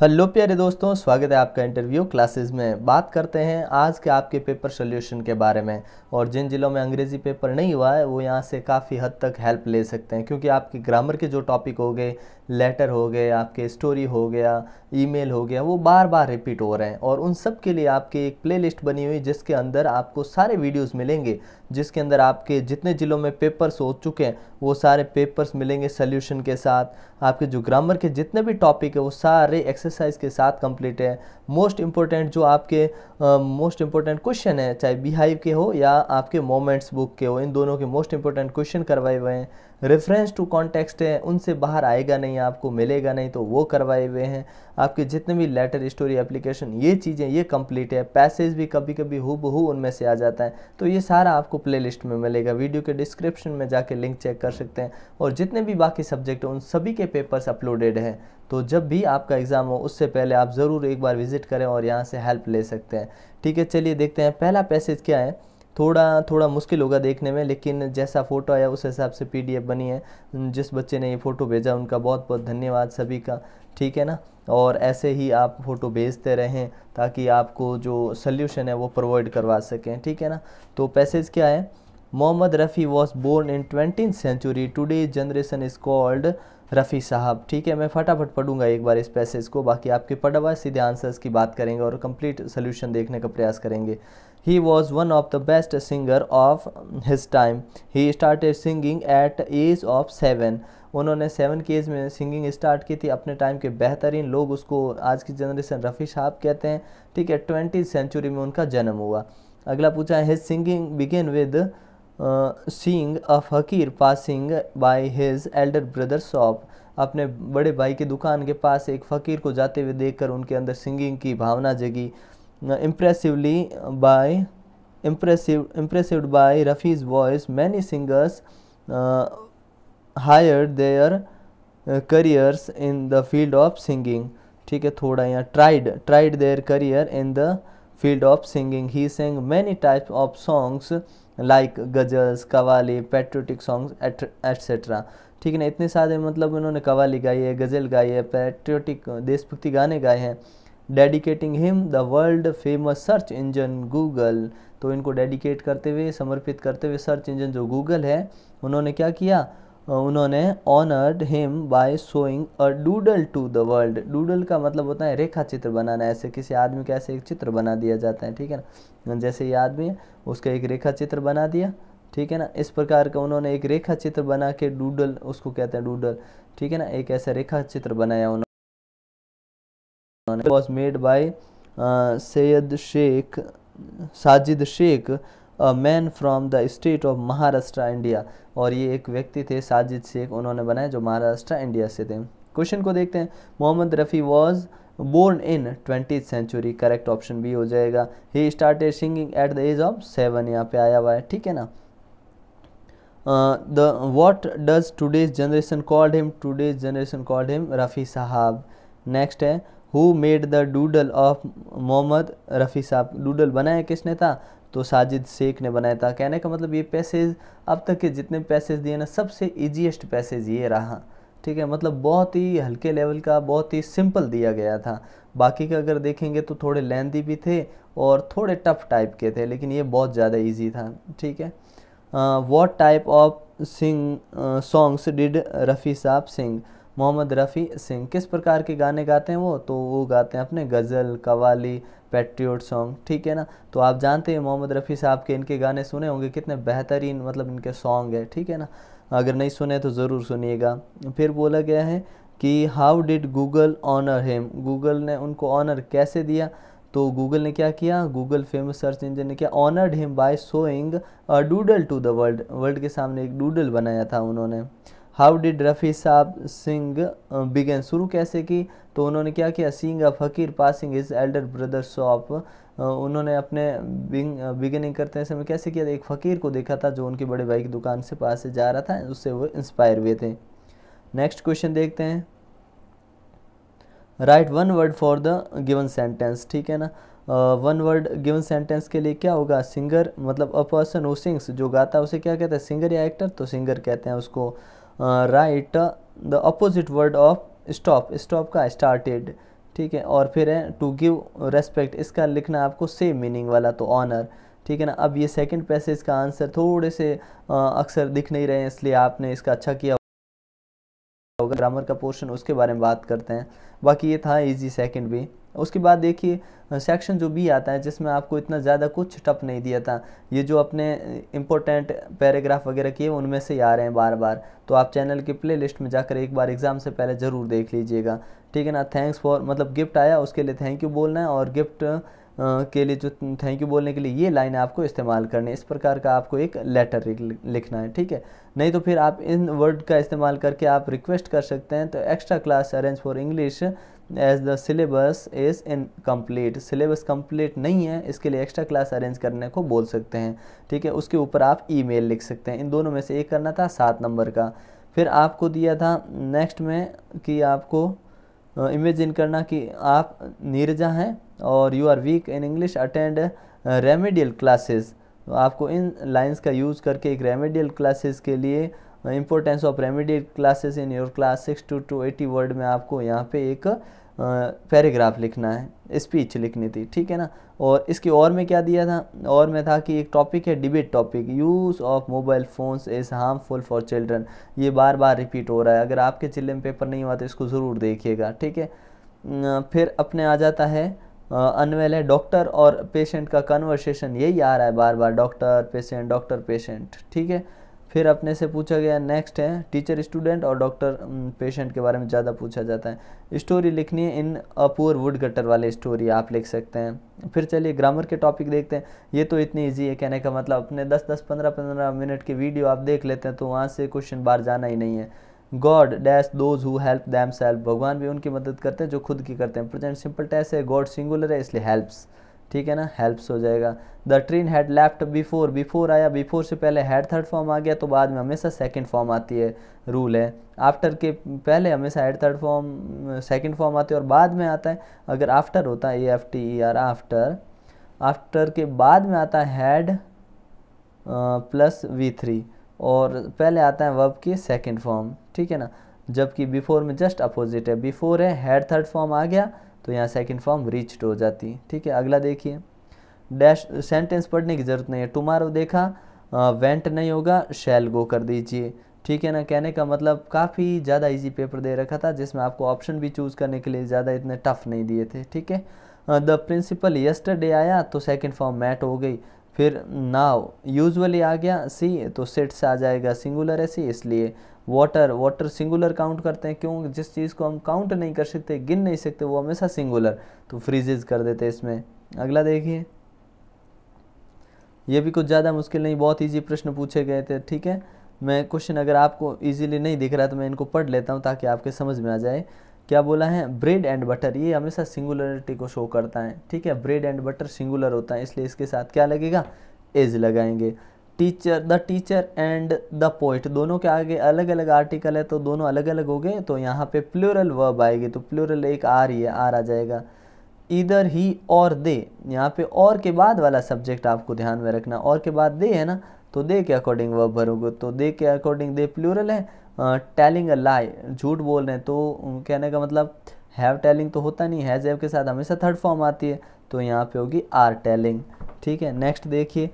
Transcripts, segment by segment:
hello प्यारे दोस्तों स्वागत है आपका इंटरव्यू क्लासेस में बात करते हैं आज के आपके पेपर सोल्यूशन के बारे में और जिन जिलों में अंग्रेज़ी पेपर नहीं हुआ है वो यहाँ से काफ़ी हद तक हेल्प ले सकते हैं क्योंकि आपके ग्रामर के जो टॉपिक हो गए लेटर हो गए आपके स्टोरी हो गया ईमेल हो गया वो बार बार रिपीट हो रहे हैं और उन सब के लिए आपकी एक प्ले बनी हुई जिसके अंदर आपको सारे वीडियोज़ मिलेंगे जिसके अंदर आपके जितने ज़िलों में पेपर्स हो चुके हैं वो सारे पेपर्स मिलेंगे सल्यूशन के साथ आपके जो ग्रामर के जितने भी टॉपिक है वो सारे एक्स एक्सरसाइज के साथ कंप्लीट है मोस्ट इम्पोर्टेंट जो आपके मोस्ट इम्पोर्टेंट क्वेश्चन है चाहे बिहाइव के हो या आपके मोमेंट्स बुक के हो इन दोनों के मोस्ट इम्पोर्टेंट क्वेश्चन करवाए हुए हैं रेफरेंस टू कॉन्टेक्स्ट है उनसे बाहर आएगा नहीं आपको मिलेगा नहीं तो वो करवाए हुए हैं आपके जितने भी लेटर स्टोरी एप्लीकेशन ये चीज़ें ये कंप्लीट है पैसेज भी कभी कभी हु बहु उनमें से आ जाता है तो ये सारा आपको प्ले में मिलेगा वीडियो के डिस्क्रिप्शन में जाके लिंक चेक कर सकते हैं और जितने भी बाकी सब्जेक्ट हैं उन सभी के पेपर्स अपलोडेड हैं तो जब भी आपका एग्ज़ाम हो उससे पहले आप ज़रूर एक बार विजिट विजिट करें और यहाँ से हेल्प ले सकते हैं ठीक है चलिए देखते हैं पहला पैसेज क्या है थोड़ा थोड़ा मुश्किल होगा देखने में लेकिन जैसा फ़ोटो आया उस हिसाब से पीडीएफ बनी है जिस बच्चे ने ये फ़ोटो भेजा उनका बहुत बहुत धन्यवाद सभी का ठीक है ना और ऐसे ही आप फ़ोटो भेजते रहें ताकि आपको जो सल्यूशन है वो प्रोवाइड करवा सकें ठीक है ना तो पैसेज क्या है Mohammed Rafi was born in twenty century today generation is called Rafi Sahab ठीक है मैं फटाफट पढ़ूंगा एक बार इस पैसेज को बाकी आपके पढ़ा हुआ सीधे आंसर्स की बात करेंगे और कंप्लीट सोल्यूशन देखने का प्रयास करेंगे he was one of the best singer of his time he started singing at age of seven उन्होंने सेवन के एज में सिंगिंग स्टार्ट की थी अपने टाइम के बेहतरीन लोग उसको आज की जनरेशन रफ़ी साहब कहते हैं ठीक है ट्वेंटी सेंचुरी में उनका जन्म हुआ अगला पूछा है his singing began with seeing a fakir passing by his elder brother shop अपने बड़े भाई की दुकान के पास एक फ़कीर को जाते हुए देखकर उनके अंदर सिंगिंग की भावना जगी impressively by impressive impressive by Rafi's voice many singers hire their careers in the field of singing ठीक है थोड़ा यहाँ tried tried their career in the field of singing he sang many type of songs like ghazals qawwali patriotic songs etcetera ठीक है ना इतने सारे मतलब उन्होंने कवाली गाई है गज़ल गाई है पैट्रियोटिक देशभक्ति गाने गाए हैं dedicating him the world famous search engine Google तो इनको डेडिकेट करते हुए समर्पित करते हुए सर्च इंजन जो गूगल है उन्होंने क्या किया उन्होंने honoured him by showing a doodle to the world doodle का मतलब होता है रेखा चित्र बनाना ऐसे किसी आदमी का ऐसे एक चित्र बना दिया जाता है ठीक है ना जैसे ये आदमी है उसका एक रेखा चित्र बना दिया ठीक है ना इस प्रकार का उन्होंने एक रेखा चित्र बना के डूडल उसको कहते हैं डूडल ठीक है ना एक ऐसा रेखा चित्र बनाया उन्होंने was made by Syed Sheikh Sajid Sheikh a man from the state of Maharashtra India और ये एक व्यक्ति थे साजिद शेख उन्होंने बनाए जो महाराष्ट्र इंडिया से थे क्वेश्चन को देखते हैं Mohammed Rafi was born in twenty century correct option B हो जाएगा he started singing at the age of seven यहाँ पे आया हुआ है ठीक है ना the what does today's generation called him today's generation called him Rafi Sahab next है who made the doodle of Mohammed Rafi Sahab doodle बनाया किसने था तो साजिद शेख ने बनाया था कहने का मतलब ये पैसेज अब तक के जितने पैसेज दिए ना सबसे ईजीएस्ट पैसेज ये रहा ठीक है मतलब बहुत ही हल्के लेवल का बहुत ही सिंपल दिया गया था बाकी का अगर देखेंगे तो थोड़े लेंदी भी थे और थोड़े टफ टाइप के थे लेकिन ये बहुत ज़्यादा ईजी था ठीक है what type of sing songs did Rafi Sahab sing Mohammad Rafi Singh किस प्रकार के गाने गाते हैं वो तो वो गाते हैं अपने गज़ल कवाली पेट्रियोट सॉन्ग ठीक है ना तो आप जानते हैं मोहम्मद रफ़ी साहब के इनके गाने सुने होंगे कितने बेहतरीन मतलब इनके सॉन्ग है ठीक है ना अगर नहीं सुने तो ज़रूर सुनिएगा फिर बोला गया है कि how did Google honour him Google ने उनको ऑनर कैसे दिया तो गूगल ने क्या किया गूगल फेमस सर्च इंजन ने क्या honoured him by showing doodle to the world world के सामने एक डूडल बनाया था उन्होंने हाउ डिड रफ़ी साहब सिंह बिगेन शुरू कैसे की तो उन्होंने क्या किया sing a fakir passing his elder brother shop उन्होंने अपने बिंग बिगिनिंग uh, करते समय कैसे किया एक फ़कीर को देखा था जो उनके बड़े भाई की दुकान से पास से जा रहा था उससे वो इंस्पायर हुए थे नेक्स्ट क्वेश्चन देखते हैं write one word for the given sentence ठीक है ना वन वर्ड गिवन सेंटेंस के लिए क्या होगा सिंगर मतलब अ पर्सन हु सिंग्स जो गाता है उसे क्या कहते हैं सिंगर या एक्टर तो सिंगर कहते हैं उसको write the opposite word of stop stop का स्टार्टेड ठीक है और फिर है टू गिव रेस्पेक्ट इसका लिखना आपको सेम मीनिंग वाला तो ऑनर ठीक है ना अब ये सेकंड पैसेज का आंसर थोड़े से अक्सर दिख नहीं रहे हैं इसलिए आपने इसका अच्छा किया होगा ग्रामर का पोर्शन उसके बारे में बात करते हैं बाकी ये था इजी सेकंड भी उसके बाद देखिए सेक्शन जो बी आता है जिसमें आपको इतना ज़्यादा कुछ टप नहीं दिया था ये जो अपने इम्पोर्टेंट पैराग्राफ वगैरह किए उनमें से आ रहे हैं बार बार तो आप चैनल के प्ले लिस्ट में जाकर एक बार एग्ज़ाम से पहले ज़रूर देख लीजिएगा ठीक है ना थैंक्स फॉर मतलब गिफ्ट आया उसके लिए थैंक यू बोलना है और गिफ्ट के लिए जो थैंक यू बोलने के लिए ये लाइन आपको इस्तेमाल करनी है इस प्रकार का आपको एक लेटर लिखना है ठीक है नहीं तो फिर आप इन वर्ड का इस्तेमाल करके आप रिक्वेस्ट कर सकते हैं तो extra class arrange for English as the syllabus is incomplete syllabus complete नहीं है इसके लिए एक्स्ट्रा क्लास अरेंज करने को बोल सकते हैं ठीक है उसके ऊपर आप ईमेल लिख सकते हैं इन दोनों में से एक करना था सात नंबर का फिर आपको दिया था नेक्स्ट में कि आपको इमेजिन करना कि आप नीरजा हैं और you are weak in English attend remedial classes आपको इन लाइंस का यूज़ करके एक रेमेडियल क्लासेस के लिए importance of remedy classes in your class six two to eighty word में आपको यहाँ पे एक पैराग्राफ लिखना है स्पीच लिखनी थी ठीक है ना और इसकी और में क्या दिया था और में था कि एक टॉपिक है debate topic use of mobile phones is harmful for children ये बार बार रिपीट हो रहा है अगर आपके चिल्ड्रन पेपर नहीं हुआ तो इसको ज़रूर देखिएगा ठीक है फिर अपने आ जाता है अनवेल है डॉक्टर और पेशेंट का कन्वर्सेशन यही आ रहा है बार बार डॉक्टर पेशेंट डॉक्टर पेशेंट ठीक है फिर अपने से पूछा गया नेक्स्ट है टीचर स्टूडेंट और डॉक्टर पेशेंट के बारे में ज़्यादा पूछा जाता है स्टोरी लिखनी है in a poor woodcutter वाले स्टोरी आप लिख सकते हैं फिर चलिए ग्रामर के टॉपिक देखते हैं ये तो इतनी ईजी है कहने का मतलब अपने दस दस पंद्रह पंद्रह मिनट की वीडियो आप देख लेते हैं तो वहाँ से क्वेश्चन बाहर जाना ही नहीं है God dash those who help themselves भगवान भी उनकी मदद करते हैं जो खुद की करते हैं प्रेजेंट सिंपल टैस है गॉड सिंगुलर है इसलिए हेल्प्स ठीक है ना हेल्प्स हो जाएगा the train had left before before आया बिफोर से पहले हैड थर्ड फॉर्म आ गया तो बाद में हमेशा सेकंड फॉर्म आती है रूल है आफ्टर के पहले हमेशा had third form second form आती है और बाद में आता है अगर आफ्टर होता है A F T E R after after के बाद में आता है हैड प्लस वी थ्री और पहले आता है वर्ब की सेकेंड फॉर्म ठीक है ना जबकि बिफोर में जस्ट अपोजिट है बिफोर है हेड थर्ड फॉर्म आ गया तो यहाँ सेकेंड फॉर्म रिच्ड हो जाती है ठीक है अगला देखिए डैश सेंटेंस पढ़ने की ज़रूरत नहीं है टुमारो देखा वेंट नहीं होगा शैल गो कर दीजिए ठीक है ना कहने का मतलब काफ़ी ज़्यादा इजी पेपर दे रखा था जिसमें आपको ऑप्शन भी चूज़ करने के लिए ज़्यादा इतने टफ नहीं दिए थे ठीक है द प्रिंसिपल यस्टरडे आया तो सेकंड फॉर्म मैट हो गई फिर नाव यूजुअली आ गया सी तो सेट से आ जाएगा सिंगुलर है सी इसलिए वाटर वाटर सिंगुलर काउंट करते हैं क्यों जिस चीज़ को हम काउंट नहीं कर सकते गिन नहीं सकते वो हमेशा सिंगुलर तो फ्रीजेज कर देते हैं इसमें अगला देखिए ये भी कुछ ज़्यादा मुश्किल नहीं बहुत ईजी प्रश्न पूछे गए थे ठीक है मैं क्वेश्चन अगर आपको ईजिली नहीं दिख रहा तो मैं इनको पढ़ लेता हूँ ताकि आपके समझ में आ जाए क्या बोला है ब्रेड एंड बटर ये हमेशा सिंगुलरिटी को शो करता है ठीक है ब्रेड एंड बटर सिंगुलर होता है इसलिए इसके साथ क्या लगेगा एज लगाएंगे teacher the teacher and the poet दोनों के आगे अलग अलग आर्टिकल है तो दोनों अलग अलग हो गए तो यहाँ पे प्लूरल वर्ब आएगी तो प्लूरल एक आर ही है आर आ जाएगा इधर ही और दे यहाँ पे और के बाद वाला सब्जेक्ट आपको ध्यान में रखना और के बाद दे है ना तो दे के अकॉर्डिंग वर्ब भरोगे तो दे के अकॉर्डिंग दे प्लूरल है टेलिंग अ लाई झूठ बोल रहे हैं तो कहने का मतलब हैव टेलिंग तो होता नहीं हैज़ हैव के साथ हमेशा थर्ड फॉर्म आती है तो यहाँ पे होगी आर टेलिंग ठीक है नेक्स्ट देखिए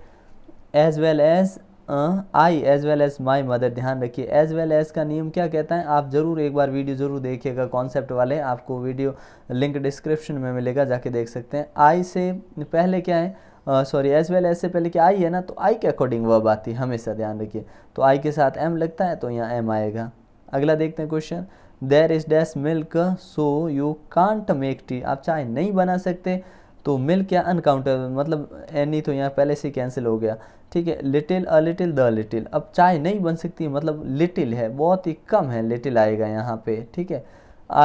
as well as I as well as my mother ध्यान रखिए एज वेल एज का नियम क्या कहता है आप ज़रूर एक बार वीडियो ज़रूर देखिएगा कॉन्सेप्ट वाले आपको वीडियो लिंक डिस्क्रिप्शन में मिलेगा जाके देख सकते हैं आई से पहले क्या है सॉरी एज वेल ऐसे पहले कि आई है ना तो आई के अकॉर्डिंग वर्ब आती है हमेशा ध्यान रखिए तो आई के साथ एम लगता है तो यहाँ एम आएगा अगला देखते हैं question there is dash milk so you can't make tea आप चाय नहीं बना सकते तो मिल्क या अनकाउंटर मतलब एनी तो यहाँ पहले से कैंसिल हो गया ठीक है little a little the little अब चाय नहीं बन सकती मतलब लिटिल है बहुत ही कम है लिटिल आएगा यहाँ पे ठीक है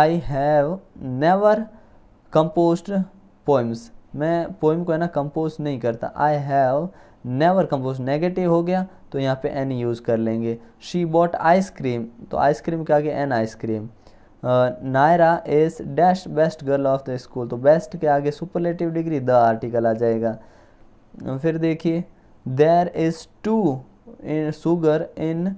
I have never composed poems मैं पोइम को है ना कंपोज नहीं करता I have never compose negative हो गया तो यहाँ पे एन यूज़ कर लेंगे शी बॉट आइसक्रीम तो आइसक्रीम के आगे an ice cream Nayra is dash best girl of the school तो बेस्ट के आगे सुपरलेटिव डिग्री द आर्टिकल आ जाएगा फिर देखिए there is too in sugar in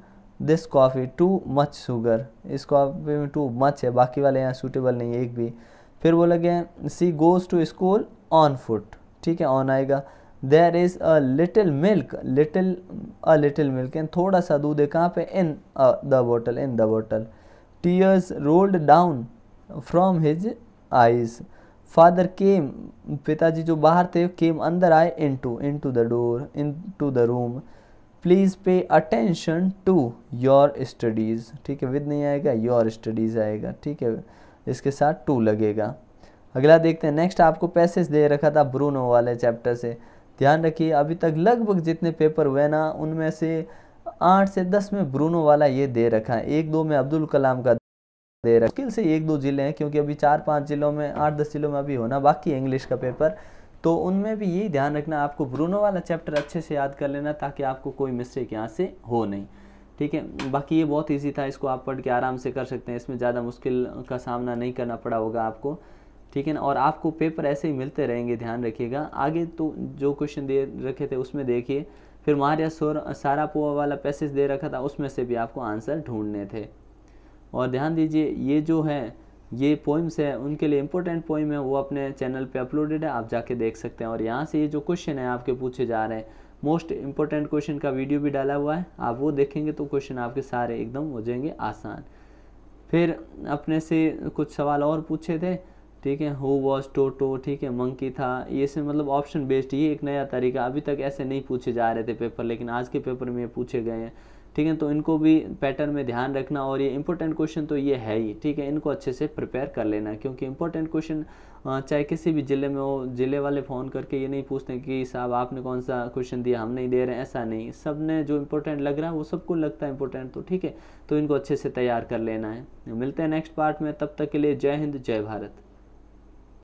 this coffee too much sugar इस कॉफ़ी में टू मच है बाकी वाले यहाँ सूटेबल नहीं है एक भी फिर बोला गया she goes to school on foot ठीक है ऑन आएगा there is a little milk little a little milk and थोड़ा सा दूध है कहाँ पे in the bottle in the bottle tears rolled down from his eyes father came पिताजी जो बाहर थे केम अंदर आए into into the door into the room please pay attention to your studies ठीक है with नहीं आएगा योर स्टडीज़ आएगा ठीक है इसके साथ टू लगेगा अगला देखते हैं नेक्स्ट आपको पैसेज दे रखा था ब्रूनो वाले चैप्टर से ध्यान रखिए अभी तक लगभग जितने पेपर हुए ना उनमें से आठ से दस में ब्रूनो वाला ये दे रखा है एक दो में अब्दुल कलाम का दे रखा मुश्किल से एक दो ज़िले हैं क्योंकि अभी चार पाँच ज़िलों में आठ दस ज़िलों में अभी होना बाकी इंग्लिश का पेपर तो उनमें भी यही ध्यान रखना आपको ब्रूनो वाला चैप्टर अच्छे से याद कर लेना ताकि आपको कोई मिस्टेक यहाँ से हो नहीं ठीक है बाकी ये बहुत ईजी था इसको आप पढ़ के आराम से कर सकते हैं इसमें ज़्यादा मुश्किल का सामना नहीं करना पड़ा होगा आपको ठीक है ना और आपको पेपर ऐसे ही मिलते रहेंगे ध्यान रखिएगा आगे तो जो क्वेश्चन दे रखे थे उसमें देखिए फिर मारिया सोर सारा पोवा वाला पैसेज दे रखा था उसमें से भी आपको आंसर ढूंढने थे और ध्यान दीजिए ये जो है ये पोइम्स है उनके लिए इंपॉर्टेंट पोइम है वो अपने चैनल पे अपलोडेड है आप जाके देख सकते हैं और यहाँ से ये जो क्वेश्चन है आपके पूछे जा रहे हैं मोस्ट इंपॉर्टेंट क्वेश्चन का वीडियो भी डाला हुआ है आप वो देखेंगे तो क्वेश्चन आपके सारे एकदम हो जाएंगे आसान फिर अपने से कुछ सवाल और पूछे थे ठीक है हु वॉज टोटो ठीक है मंकी था ये से मतलब ऑप्शन बेस्ड ये एक नया तरीका अभी तक ऐसे नहीं पूछे जा रहे थे पेपर लेकिन आज के पेपर में पूछे गए हैं ठीक है तो इनको भी पैटर्न में ध्यान रखना और ये इंपॉर्टेंट क्वेश्चन तो ये है ही ठीक है इनको अच्छे से प्रिपेयर कर लेना क्योंकि इंपॉर्टेंट क्वेश्चन चाहे किसी भी ज़िले में हो ज़िले वाले फ़ोन करके ये नहीं पूछते कि साहब आपने कौन सा क्वेश्चन दिया हम नहीं दे रहे हैं ऐसा नहीं सब ने जो इंपॉर्टेंट लग रहा है वो सबको लगता है इंपॉर्टेंट तो ठीक है तो इनको अच्छे से तैयार कर लेना है मिलते हैं नेक्स्ट पार्ट में तब तक के लिए जय हिंद जय भारत